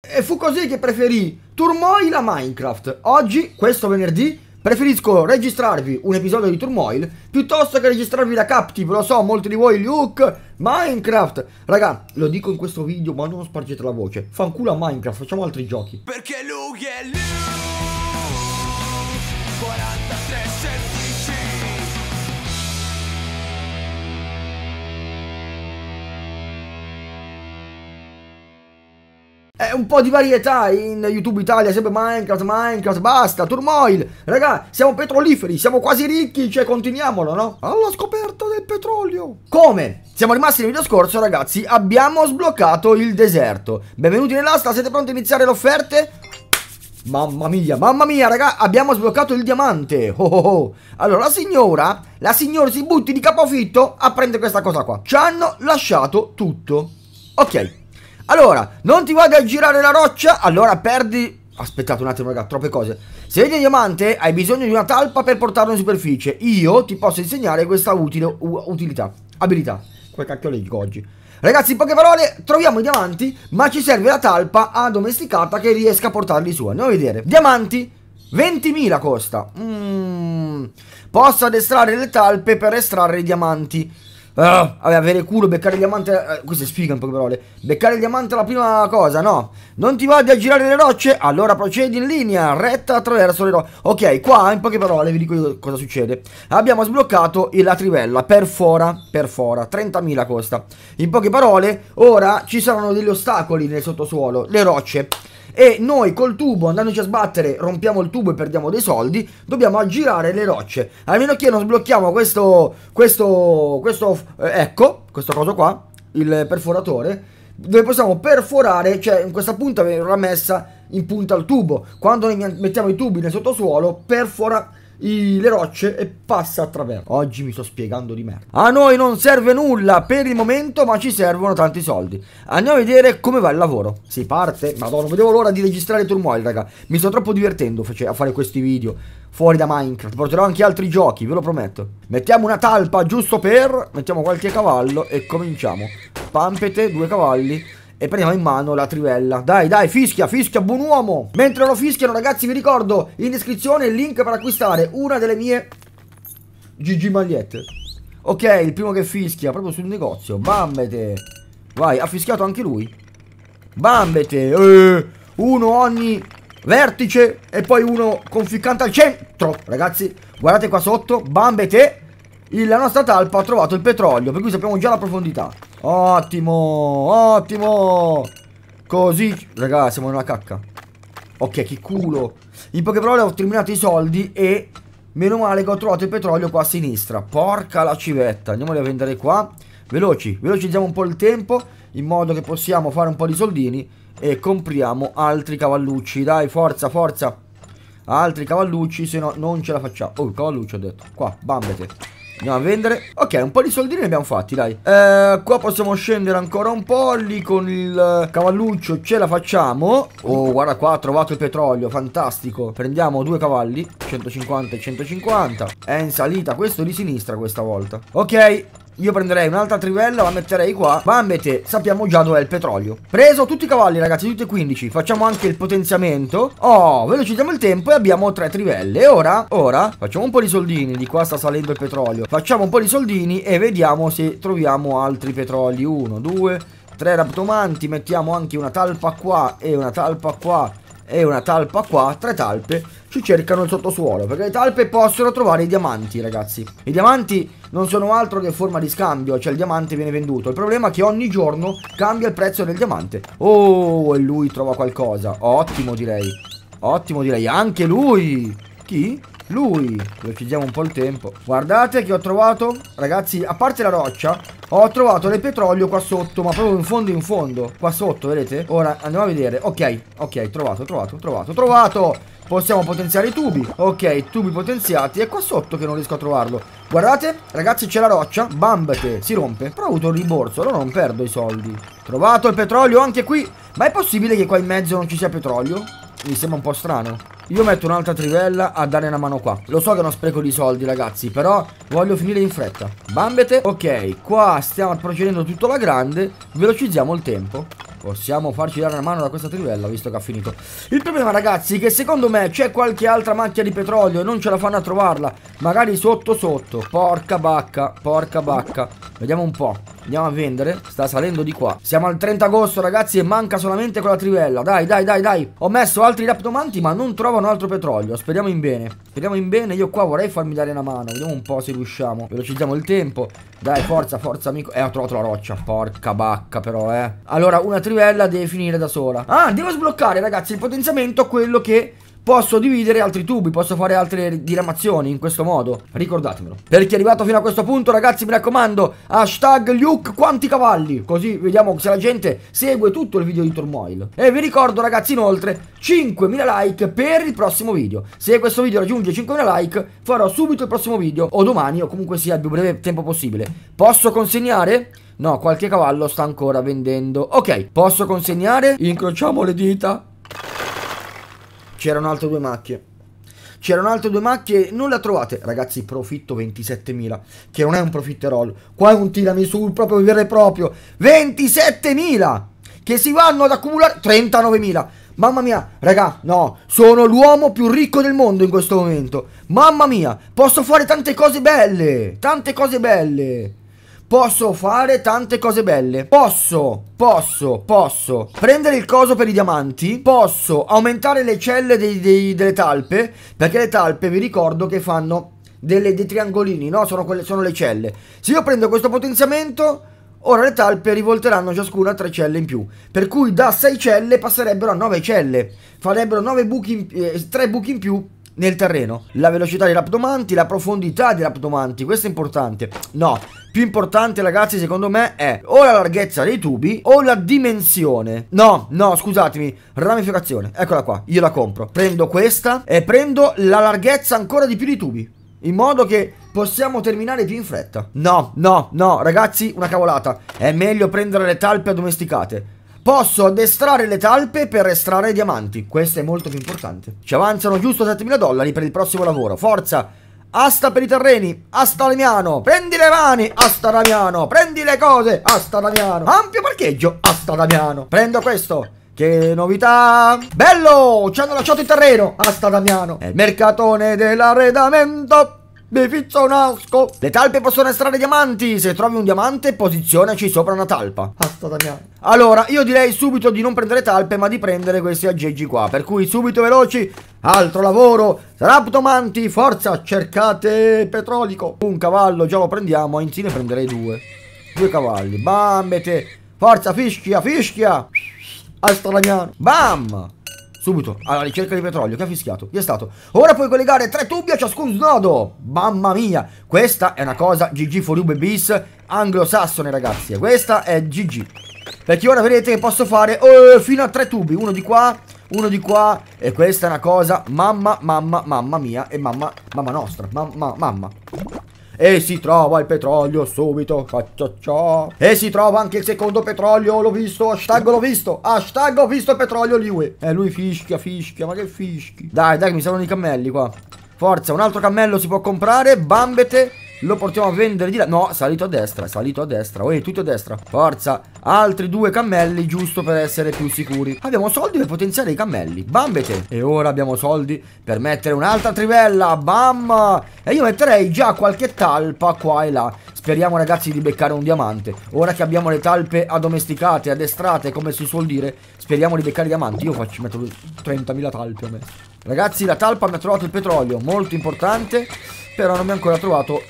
E fu così che preferì Turmoil a Minecraft. Oggi, questo venerdì, preferisco registrarvi un episodio di Turmoil piuttosto che registrarvi da Captive. Lo so, molti di voi, Luke, Minecraft. Raga, lo dico in questo video, ma non spargete la voce. Fanculo a Minecraft, facciamo altri giochi. Perché Luke è Luke. Eh, un po' di varietà in YouTube Italia, sempre Minecraft, Minecraft, basta, turmoil. Raga, siamo petroliferi, siamo quasi ricchi, cioè continuiamolo, no? Alla scoperta del petrolio. Come? Siamo rimasti nel video scorso, ragazzi, abbiamo sbloccato il deserto. Benvenuti nell'asta, siete pronti a iniziare le offerte? Mamma mia, mamma mia, raga, abbiamo sbloccato il diamante. Oh, oh, oh. Allora, la signora, la signora si butti di capofitto a prendere questa cosa qua. Ci hanno lasciato tutto. Ok, allora, non ti vado a girare la roccia, allora perdi... Aspettate un attimo, raga, troppe cose. Se vedi un diamante, hai bisogno di una talpa per portarlo in superficie. Io ti posso insegnare questa utile utilità, abilità. Quel cacchio leggo oggi. Ragazzi, in poche parole, troviamo i diamanti, ma ci serve la talpa addomesticata che riesca a portarli su. Andiamo a vedere. Diamanti, 20.000 costa. Mm. Posso addestrare le talpe per estrarre i diamanti. Ah, vabbè, avere culo, beccare il diamante. Eh, questo spiega in poche parole. Beccare il diamante è la prima cosa, no? Non ti va di aggirare le rocce? Allora procedi in linea, retta attraverso le rocce. Ok, qua in poche parole vi dico cosa succede. Abbiamo sbloccato la trivella, perfora, perfora, 30.000 costa. In poche parole, ora ci saranno degli ostacoli nel sottosuolo, le rocce e noi col tubo andandoci a sbattere rompiamo il tubo e perdiamo dei soldi, dobbiamo aggirare le rocce. a meno che non sblocchiamo questo, questo, questo, eh, ecco, questo coso qua, il perforatore, dove possiamo perforare, cioè in questa punta verrà messa in punta al tubo. Quando mettiamo i tubi nel sottosuolo, perfora i, le rocce e passa attraverso. Oggi mi sto spiegando di merda. A noi non serve nulla per il momento, ma ci servono tanti soldi. Andiamo a vedere come va il lavoro. Si parte. Madonna, non vedevo l'ora di registrare Turmoil, raga. Mi sto troppo divertendo a fare questi video. Fuori da Minecraft. Porterò anche altri giochi, ve lo prometto. Mettiamo una talpa giusto per... Mettiamo qualche cavallo e cominciamo. Pampete, due cavalli e prendiamo in mano la trivella. Dai, dai, fischia, fischia, buon uomo. Mentre lo fischiano, ragazzi, vi ricordo in descrizione il link per acquistare una delle mie GG magliette. Ok, il primo che fischia, proprio sul negozio. Bambete. Vai, ha fischiato anche lui. Bambete. Eh, uno ogni vertice e poi uno conficcante al centro. Ragazzi, guardate qua sotto. Bambete la nostra talpa ha trovato il petrolio, per cui sappiamo già la profondità. Ottimo, ottimo. Così, ragazzi siamo nella cacca. Ok, che culo. In poche parole ho terminato i soldi e meno male che ho trovato il petrolio qua a sinistra. Porca la civetta. Andiamoli a vendere qua. Veloci, velocizziamo un po' il tempo in modo che possiamo fare un po' di soldini e compriamo altri cavallucci. Dai, forza, forza. Altri cavallucci, se no non ce la facciamo. Oh, cavallucci ho detto. Qua, bambete. Andiamo a vendere Ok un po' di soldini ne abbiamo fatti dai eh, Qua possiamo scendere ancora un po' Lì con il cavalluccio ce la facciamo Oh guarda qua ha trovato il petrolio Fantastico Prendiamo due cavalli 150 e 150 È in salita questo di sinistra questa volta Ok io prenderei un'altra trivella, la metterei qua. Bambete, sappiamo già dov'è il petrolio. Preso tutti i cavalli, ragazzi, tutti e 15. Facciamo anche il potenziamento. Oh, velocizziamo il tempo e abbiamo tre trivelle. Ora, ora, facciamo un po' di soldini. Di qua sta salendo il petrolio. Facciamo un po' di soldini e vediamo se troviamo altri petroli. Uno, due, tre raptomanti. Mettiamo anche una talpa qua e una talpa qua e una talpa qua, tre talpe, ci cercano il sottosuolo, perché le talpe possono trovare i diamanti, ragazzi. I diamanti non sono altro che forma di scambio, cioè il diamante viene venduto. Il problema è che ogni giorno cambia il prezzo del diamante. Oh, e lui trova qualcosa. Ottimo, direi. Ottimo, direi. Anche lui! Chi? Lui! Velocizziamo un po' il tempo. Guardate che ho trovato. Ragazzi, a parte la roccia, ho trovato del petrolio qua sotto, ma proprio in fondo in fondo. Qua sotto, vedete? Ora andiamo a vedere. Ok, ok, trovato, trovato, trovato, trovato! Possiamo potenziare i tubi. Ok, tubi potenziati. È qua sotto che non riesco a trovarlo. Guardate, ragazzi, c'è la roccia. Bambate, si rompe. Però ho avuto un rimborso, allora non perdo i soldi. Trovato il petrolio anche qui. Ma è possibile che qua in mezzo non ci sia petrolio? Mi sembra un po' strano. Io metto un'altra trivella a dare una mano qua Lo so che è uno spreco di soldi ragazzi Però voglio finire in fretta Bambete Ok qua stiamo procedendo tutto alla grande Velocizziamo il tempo Possiamo farci dare una mano da questa trivella Visto che ha finito Il problema ragazzi è che secondo me C'è qualche altra macchia di petrolio E non ce la fanno a trovarla Magari sotto sotto Porca bacca Porca bacca Vediamo un po' Andiamo a vendere. Sta salendo di qua. Siamo al 30 agosto, ragazzi, e manca solamente quella trivella. Dai, dai, dai, dai. Ho messo altri raptomanti, ma non trovano altro petrolio. Speriamo in bene. Speriamo in bene. Io qua vorrei farmi dare una mano. Vediamo un po' se riusciamo. Velocizziamo il tempo. Dai, forza, forza, amico. Eh, ho trovato la roccia. Porca bacca, però, eh. Allora, una trivella deve finire da sola. Ah, devo sbloccare, ragazzi, il potenziamento quello che posso dividere altri tubi, posso fare altre diramazioni in questo modo, ricordatemelo. Per chi è arrivato fino a questo punto, ragazzi, mi raccomando, hashtag Luke quanti cavalli, così vediamo se la gente segue tutto il video di Turmoil. E vi ricordo, ragazzi, inoltre, 5.000 like per il prossimo video. Se questo video raggiunge 5.000 like, farò subito il prossimo video, o domani, o comunque sia il più breve tempo possibile. Posso consegnare? No, qualche cavallo sta ancora vendendo. Ok, posso consegnare? Incrociamo le dita. C'erano altre due macchie. C'erano altre due macchie, non la trovate. Ragazzi, profitto 27.000, che non è un profiterol. Qua è un tiramisù proprio vero e proprio. 27.000, che si vanno ad accumulare 39.000. Mamma mia, raga, no, sono l'uomo più ricco del mondo in questo momento. Mamma mia, posso fare tante cose belle, tante cose belle. Posso fare tante cose belle Posso, posso, posso Prendere il coso per i diamanti Posso aumentare le celle dei, dei, delle talpe Perché le talpe vi ricordo che fanno delle, dei triangolini No, sono, quelle, sono le celle Se io prendo questo potenziamento Ora le talpe rivolteranno ciascuna tre celle in più Per cui da 6 celle passerebbero a 9 celle Farebbero 9 buchi, eh, 3 buchi in più nel terreno. La velocità dei raptomanti, la profondità dei raptomanti, questo è importante. No, più importante ragazzi secondo me è o la larghezza dei tubi o la dimensione No, no, scusatemi, ramificazione, eccola qua, io la compro Prendo questa e prendo la larghezza ancora di più dei tubi in modo che possiamo terminare più in fretta No, no, no, ragazzi, una cavolata È meglio prendere le talpe addomesticate Posso addestrare le talpe per estrarre diamanti Questo è molto più importante Ci avanzano giusto 7000 dollari per il prossimo lavoro Forza! Asta per i terreni, asta Damiano, prendi le mani, asta Damiano, prendi le cose, asta Damiano, ampio parcheggio, asta Damiano, prendo questo, che novità! Bello! Ci hanno lasciato il terreno! Asta Damiano! È il mercatone dell'arredamento! Mi un asco Le talpe possono estrarre diamanti! Se trovi un diamante, posizionaci sopra una talpa. Basta, Damiano. Allora, io direi subito di non prendere talpe, ma di prendere questi aggeggi qua. Per cui, subito veloci, altro lavoro. Raptomanti, forza, cercate petrolico. Un cavallo, già lo prendiamo, anzi ne prenderei due. Due cavalli, bambete. Forza, fischia, fischia! Hasta Damiano. Bam! Subito, alla ricerca di petrolio, che ha fischiato, gli è stato. Ora puoi collegare tre tubi a ciascun snodo. Mamma mia, questa è una cosa GG for Ube bis anglosassone ragazzi. questa è GG. Perché ora vedete che posso fare oh, fino a tre tubi, uno di qua, uno di qua. E questa è una cosa, mamma, mamma, mamma mia e mamma, mamma nostra, mamma, mamma e si trova il petrolio subito cia, cia, e si trova anche il secondo petrolio l'ho visto hashtag l'ho visto hashtag ho visto il petrolio lì e lui fischia fischia ma che fischi dai dai mi servono i cammelli qua forza un altro cammello si può comprare bambete lo portiamo a vendere di là. No, salito a destra, salito a destra. Uè, oh, eh, tutto a destra. Forza. Altri due cammelli, giusto per essere più sicuri. Abbiamo soldi per potenziare i cammelli. Bambete. E ora abbiamo soldi per mettere un'altra trivella. Bam. E io metterei già qualche talpa qua e là. Speriamo ragazzi di beccare un diamante Ora che abbiamo le talpe addomesticate, addestrate come si suol dire Speriamo di beccare diamanti Io faccio, metto 30.000 talpe a me Ragazzi la talpa mi ha trovato il petrolio Molto importante Però non mi ha ancora trovato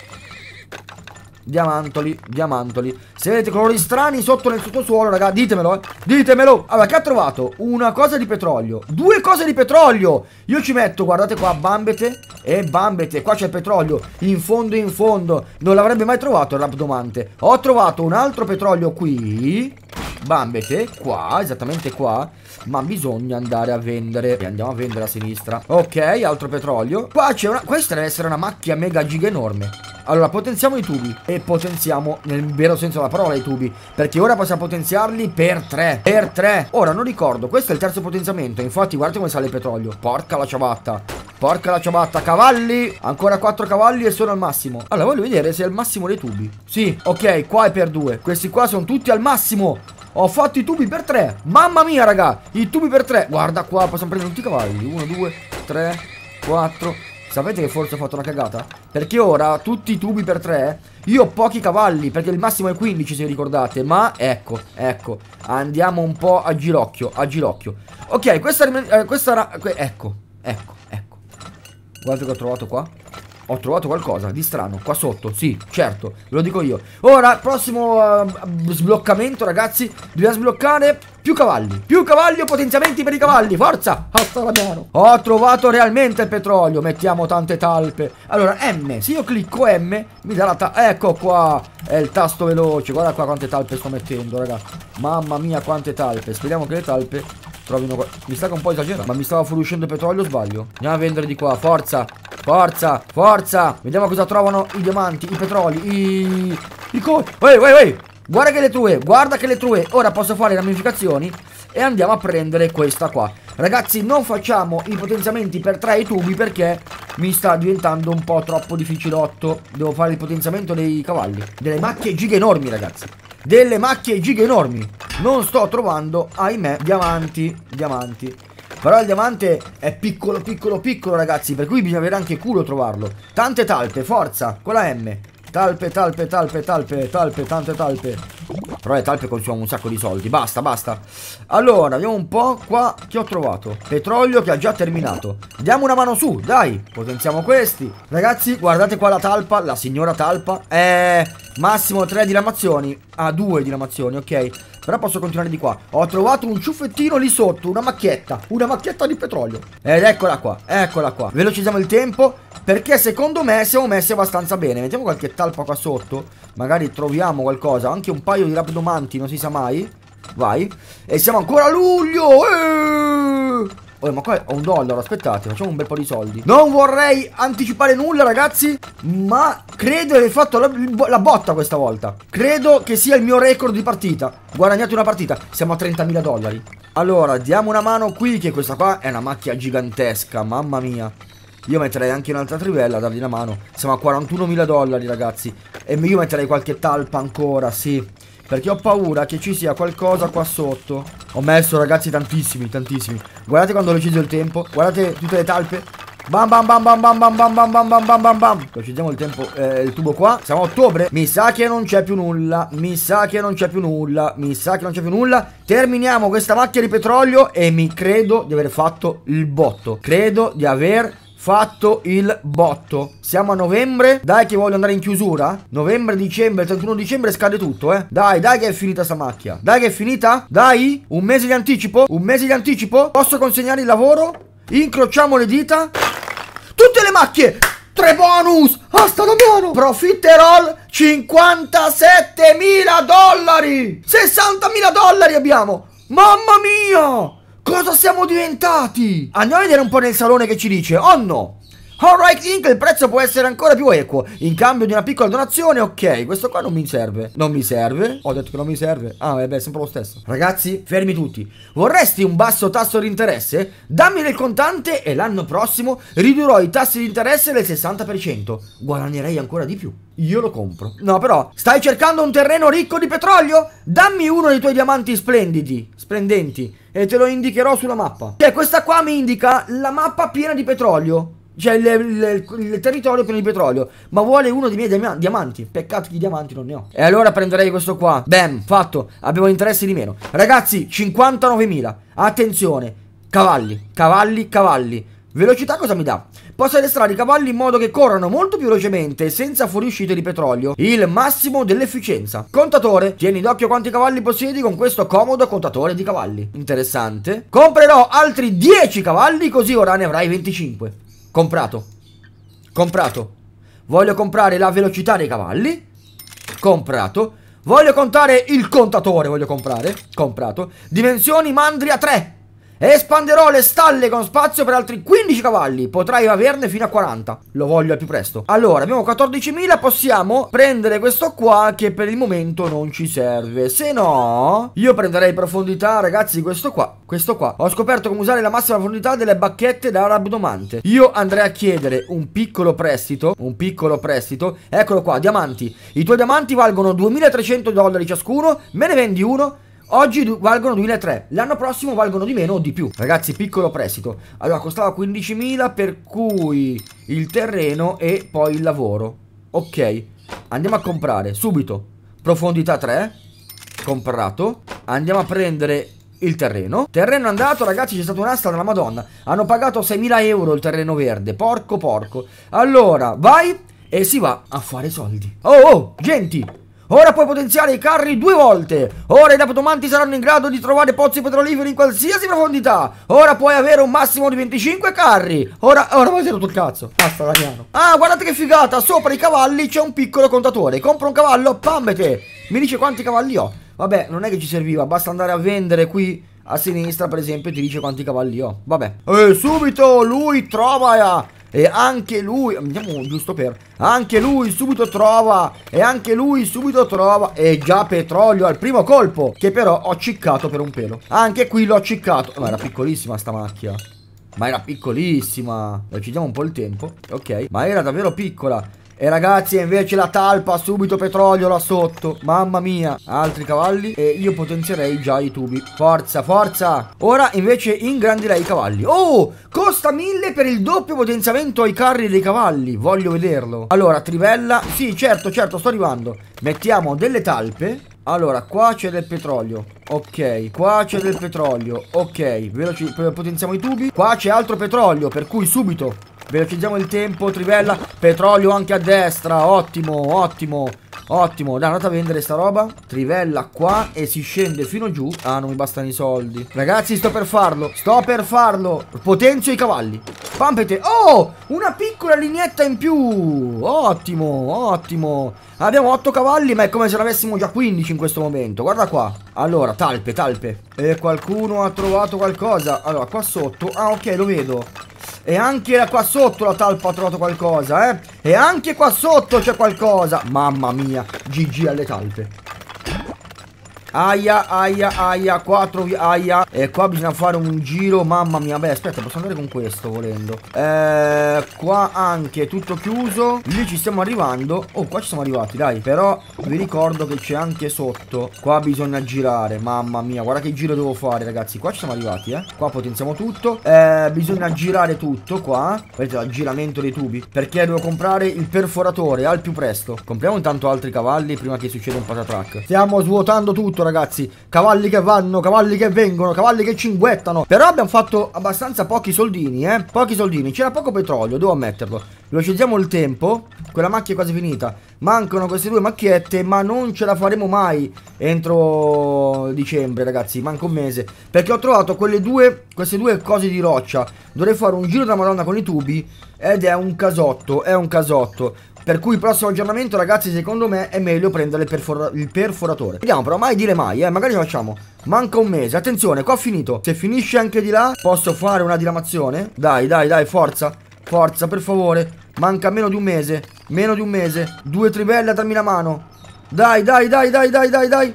Diamantoli, diamantoli. Se vedete colori strani sotto nel sottosuolo, raga, ditemelo, eh. Ditemelo. Allora, che ha trovato? Una cosa di petrolio. Due cose di petrolio. Io ci metto, guardate qua, bambete e bambete. Qua c'è il petrolio. In fondo, in fondo. Non l'avrebbe mai trovato il rabdomante. Ho trovato un altro petrolio qui. Bambete, qua, esattamente qua Ma bisogna andare a vendere e Andiamo a vendere a sinistra Ok, altro petrolio Qua c'è una... Questa deve essere una macchia mega giga enorme allora, potenziamo i tubi. E potenziamo, nel vero senso della parola, i tubi. Perché ora possiamo potenziarli per 3. Per 3. Ora, non ricordo. Questo è il terzo potenziamento. Infatti, guardate come sale il petrolio. Porca la ciabatta. Porca la ciabatta. Cavalli. Ancora 4 cavalli e sono al massimo. Allora, voglio vedere se è al massimo dei tubi. Sì, ok, qua è per 2. Questi qua sono tutti al massimo. Ho fatto i tubi per 3. Mamma mia, raga. I tubi per 3. Guarda qua, possiamo prendere tutti i cavalli. 1, 2, 3, 4... Sapete che forse ho fatto una cagata? Perché ora tutti i tubi per tre Io ho pochi cavalli perché il massimo è 15 se ricordate Ma ecco, ecco Andiamo un po' a girocchio, a girocchio Ok, questa... Eh, questa ecco, ecco, ecco Guarda che ho trovato qua ho trovato qualcosa di strano qua sotto, sì, certo, ve lo dico io. Ora, prossimo uh, sbloccamento, ragazzi, dobbiamo sbloccare più cavalli, più cavalli o potenziamenti per i cavalli, forza, alza ah, la Ho trovato realmente il petrolio, mettiamo tante talpe. Allora, M, se io clicco M, mi darà, ta ecco qua, è il tasto veloce, guarda qua quante talpe sto mettendo, ragazzi. Mamma mia, quante talpe, speriamo che le talpe trovino qua. Mi sta che un po' esagerato, ma mi stava fuoriuscendo il petrolio, sbaglio. Andiamo a vendere di qua, forza. Forza, forza. Vediamo cosa trovano i diamanti, i petroli, i... I co... Ehi, ehi, ehi. Guarda che le true, guarda che le true. Ora posso fare le ramificazioni e andiamo a prendere questa qua. Ragazzi, non facciamo i potenziamenti per tre tubi perché mi sta diventando un po' troppo difficilotto. Devo fare il potenziamento dei cavalli. Delle macchie giga enormi, ragazzi. Delle macchie giga enormi. Non sto trovando, ahimè, diamanti. Diamanti. Però il diamante è piccolo, piccolo, piccolo, ragazzi. Per cui bisogna avere anche culo a trovarlo. Tante talpe, forza, con la M. Talpe, talpe, talpe, talpe, talpe, tante talpe. Però le talpe consumano un sacco di soldi. Basta, basta. Allora, vediamo un po' qua che ho trovato. Petrolio che ha già terminato. Diamo una mano su, dai. Potenziamo questi. Ragazzi, guardate qua la talpa, la signora talpa. Eh, massimo 3 diramazioni. Ah, 2 diramazioni, ok. Però posso continuare di qua. Ho trovato un ciuffettino lì sotto, una macchietta, una macchietta di petrolio. Ed eccola qua, eccola qua. Velocizziamo il tempo perché secondo me siamo messi abbastanza bene. Mettiamo qualche talpa qua sotto, magari troviamo qualcosa, anche un paio di rabdomanti, non si sa mai. Vai. E siamo ancora a luglio! Eeeh! Oh, ma qua ho un dollaro, aspettate, facciamo un bel po' di soldi. Non vorrei anticipare nulla, ragazzi, ma credo di aver fatto la, la, botta questa volta. Credo che sia il mio record di partita. Guadagnate una partita, siamo a 30.000 dollari. Allora, diamo una mano qui, che questa qua è una macchia gigantesca, mamma mia. Io metterei anche un'altra trivella a dargli una mano. Siamo a 41.000 dollari, ragazzi. E io metterei qualche talpa ancora, sì. Perché ho paura che ci sia qualcosa qua sotto. Ho messo, ragazzi, tantissimi, tantissimi. Guardate quando ho deciso il tempo. Guardate tutte le talpe. Bam bam bam bam bam bam bam bam bam bam bam bam bam Uccidiamo il tempo, eh, il tubo qua Siamo a ottobre Mi sa che non c'è più nulla Mi sa che non c'è più nulla Mi sa che non c'è più nulla Terminiamo questa macchia di petrolio E mi credo di aver fatto il botto Credo di aver fatto il botto. Siamo a novembre. Dai che voglio andare in chiusura. Novembre, dicembre, 31 dicembre scade tutto, eh. Dai, dai che è finita sta macchia. Dai che è finita. Dai, un mese di anticipo. Un mese di anticipo. Posso consegnare il lavoro? Incrociamo le dita. Tutte le macchie. Tre bonus! Asta Damiano! Profiterol 57.000 dollari! 60.000 dollari abbiamo! Mamma mia! Cosa siamo diventati? Andiamo a vedere un po' nel salone che ci dice. Oh no! Alright Inc. il prezzo può essere ancora più equo In cambio di una piccola donazione Ok questo qua non mi serve Non mi serve Ho detto che non mi serve Ah vabbè è sempre lo stesso Ragazzi fermi tutti Vorresti un basso tasso di interesse? Dammi del contante e l'anno prossimo ridurrò i tassi di interesse del 60% Guadagnerei ancora di più io lo compro. No, però, stai cercando un terreno ricco di petrolio? Dammi uno dei tuoi diamanti splendidi, splendenti e te lo indicherò sulla mappa. Cioè, questa qua mi indica la mappa piena di petrolio. Cioè, il, il, il, il territorio pieno di petrolio. Ma vuole uno dei miei diamanti. Peccato che i diamanti non ne ho. E allora prenderei questo qua. Bam, fatto. Abbiamo interessi di meno. Ragazzi, 59.000. Attenzione. Cavalli, cavalli, cavalli. Velocità cosa mi dà? Posso addestrare i cavalli in modo che corrano molto più velocemente senza fuoriuscite di petrolio, il massimo dell'efficienza. Contatore, tieni d'occhio quanti cavalli possiedi con questo comodo contatore di cavalli. Interessante. Comprerò altri 10 cavalli così ora ne avrai 25. Comprato. Comprato. Voglio comprare la velocità dei cavalli. Comprato. Voglio contare il contatore, voglio comprare. Comprato. Dimensioni mandria 3. Espanderò le stalle con spazio per altri 15 cavalli. Potrai averne fino a 40. Lo voglio al più presto. Allora, abbiamo 14.000. Possiamo prendere questo qua che per il momento non ci serve. Se no, io prenderei profondità, ragazzi, questo qua. Questo qua. Ho scoperto come usare la massima profondità delle bacchette da rabdomante. Io andrei a chiedere un piccolo prestito. Un piccolo prestito. Eccolo qua, diamanti. I tuoi diamanti valgono 2.300 dollari ciascuno. Me ne vendi uno Oggi valgono 2003, l'anno prossimo valgono di meno o di più. Ragazzi, piccolo prestito. Allora, costava 15.000 per cui il terreno e poi il lavoro. Ok, andiamo a comprare subito. Profondità 3, comprato. Andiamo a prendere il terreno. Terreno andato, ragazzi, c'è stata un'asta della madonna. Hanno pagato 6.000 euro il terreno verde. Porco, porco. Allora, vai e si va a fare soldi. Oh, oh, genti! Ora puoi potenziare i carri due volte. Ora i rapidomanti saranno in grado di trovare pozzi petroliferi in qualsiasi profondità. Ora puoi avere un massimo di 25 carri. Ora, ora vai tutto il cazzo. Basta, Damiano. Ah, guardate che figata. Sopra i cavalli c'è un piccolo contatore. Compra un cavallo, pammete. Mi dice quanti cavalli ho. Vabbè, non è che ci serviva. Basta andare a vendere qui a sinistra, per esempio, ti dice quanti cavalli ho. Vabbè. E eh, subito lui trova e anche lui, andiamo giusto per Anche lui subito trova E anche lui subito trova E già petrolio al primo colpo Che però ho ciccato per un pelo Anche qui l'ho ciccato Ma era piccolissima sta macchia ma era piccolissima Ci diamo un po' il tempo Ok Ma era davvero piccola e ragazzi, invece la talpa subito petrolio là sotto. Mamma mia, altri cavalli e io potenzierei già i tubi. Forza, forza. Ora invece ingrandirei i cavalli. Oh, costa mille per il doppio potenziamento ai carri dei cavalli. Voglio vederlo. Allora, trivella. Sì, certo, certo, sto arrivando. Mettiamo delle talpe. Allora, qua c'è del petrolio. Ok, qua c'è del petrolio. Ok, potenziamo i tubi. Qua c'è altro petrolio, per cui subito Velocizziamo il tempo, trivella. Petrolio anche a destra. Ottimo, ottimo. Ottimo, dai, andate a vendere sta roba. Trivella qua e si scende fino giù. Ah, non mi bastano i soldi. Ragazzi, sto per farlo. Sto per farlo. Potenzio i cavalli. Pampete. Oh, una piccola lineetta in più. Ottimo, ottimo. Abbiamo 8 cavalli, ma è come se ne avessimo già 15 in questo momento. Guarda qua. Allora, talpe, talpe. E qualcuno ha trovato qualcosa. Allora, qua sotto. Ah, ok, lo vedo. E anche qua sotto la talpa ha trovato qualcosa, eh. E anche qua sotto c'è qualcosa. Mamma mia, GG alle talpe. Aia, aia, aia, 4, aia E qua bisogna fare un giro, mamma mia Beh, aspetta, posso andare con questo volendo eh, Qua anche tutto chiuso Lì ci stiamo arrivando Oh, qua ci siamo arrivati, dai Però vi ricordo che c'è anche sotto Qua bisogna girare, mamma mia Guarda che giro devo fare, ragazzi Qua ci siamo arrivati, eh Qua potenziamo tutto eh, Bisogna girare tutto qua Vedete il giramento dei tubi Perché devo comprare il perforatore al più presto Compriamo intanto altri cavalli Prima che succeda un patatrack Stiamo svuotando tutto tutto ragazzi Cavalli che vanno, cavalli che vengono, cavalli che cinguettano Però abbiamo fatto abbastanza pochi soldini eh Pochi soldini, c'era poco petrolio, devo ammetterlo Velocizziamo il tempo Quella macchia è quasi finita Mancano queste due macchiette Ma non ce la faremo mai Entro dicembre ragazzi Manca un mese Perché ho trovato quelle due Queste due cose di roccia Dovrei fare un giro da madonna con i tubi Ed è un casotto È un casotto per cui il prossimo aggiornamento ragazzi secondo me è meglio prendere il, perfora il perforatore Vediamo però mai dire mai eh magari la facciamo Manca un mese attenzione qua ho finito Se finisce anche di là posso fare una diramazione Dai dai dai forza Forza, per favore. Manca meno di un mese. Meno di un mese. Due trivelle a darmi la mano. Dai, dai, dai, dai, dai, dai, dai.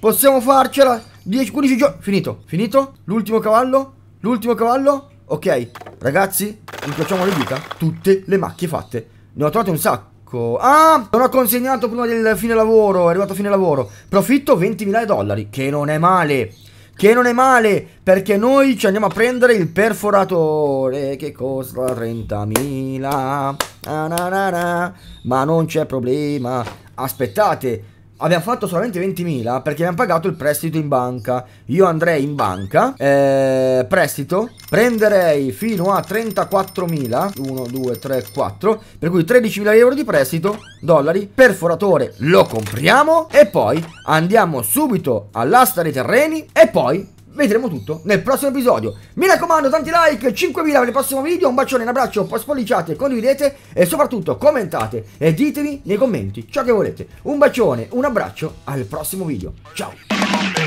Possiamo farcela. 10, 15 giorni. Finito, finito. L'ultimo cavallo. L'ultimo cavallo. Ok. Ragazzi, incrociamo le dita. Tutte le macchie fatte. Ne ho trovate un sacco. Ah, non ho consegnato prima del fine lavoro. È arrivato a fine lavoro. Profitto 20.000 dollari, che non è male. Che non è male, perché noi ci andiamo a prendere il perforatore che costa 30.000. Ah, nah, nah, nah. Ma non c'è problema. Aspettate, abbiamo fatto solamente 20.000 perché abbiamo pagato il prestito in banca. Io andrei in banca, eh, prestito, prenderei fino a 34.000, 1, 2, 3, 4, per cui 13.000 euro di prestito, dollari, perforatore lo compriamo e poi andiamo subito all'asta dei terreni e poi vedremo tutto nel prossimo episodio. Mi raccomando, tanti like, 5000 per il prossimo video, un bacione, un abbraccio, spolliciate, condividete e soprattutto commentate e ditemi nei commenti ciò che volete. Un bacione, un abbraccio, al prossimo video. Ciao!